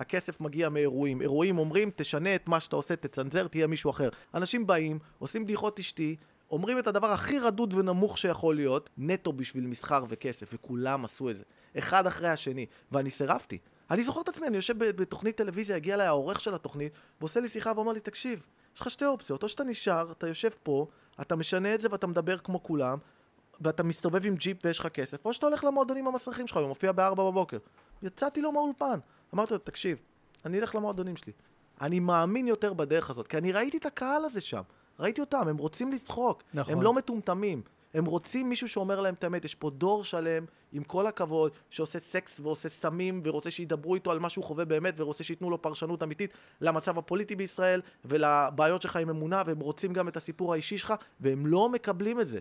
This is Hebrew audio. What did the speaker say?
הכסף מגיע מאירועים. אירועים אומרים, תשנה את מה שאתה עושה, תצנזר, תהיה מישהו אחר. אנשים באים, עושים בדיחות אשתי, אומרים את הדבר הכי רדוד ונמוך שיכול להיות, נטו בשביל מסחר וכסף, וכולם עשו את זה. אחד אחרי השני, ואני סירבתי. אני זוכר את עצמי, אני יושב בתוכנית טלוויזיה, הגיע אליי העורך של התוכנית, ועושה לי שיחה ואומר לי, תקשיב, יש לך שתי אופציות, או שאתה נשאר, אתה יושב פה, אתה משנה את זה ואתה מדבר כמו כולם, ואתה מסתובב עם ג'יפ ויש לך כסף, או שאתה הולך למועדונים המסריחים שלך ומופיע ב-4 בבוקר. יצאתי לו מהאולפן. אמרתי לו, תקשיב, אני אלך למועדונים שלי. אני מאמין יותר בדרך הזאת, כי אני ראיתי את הקהל הזה שם. ראיתי אותם, הם רוצים לשחוק. נכון. הם לא מטומטמים. הם רוצים מישהו שאומר להם את האמת. יש פה דור שלם, עם כל הכבוד, שעושה סקס ועושה סמים, ורוצה שידברו איתו על מה שהוא חווה באמת, ורוצה שייתנו לו פרשנות אמיתית למצב הפוליטי בישראל, ולבעיות שלך עם אמונה, והם רוצים גם את הסיפור האישי שלך, והם לא מקבלים את זה.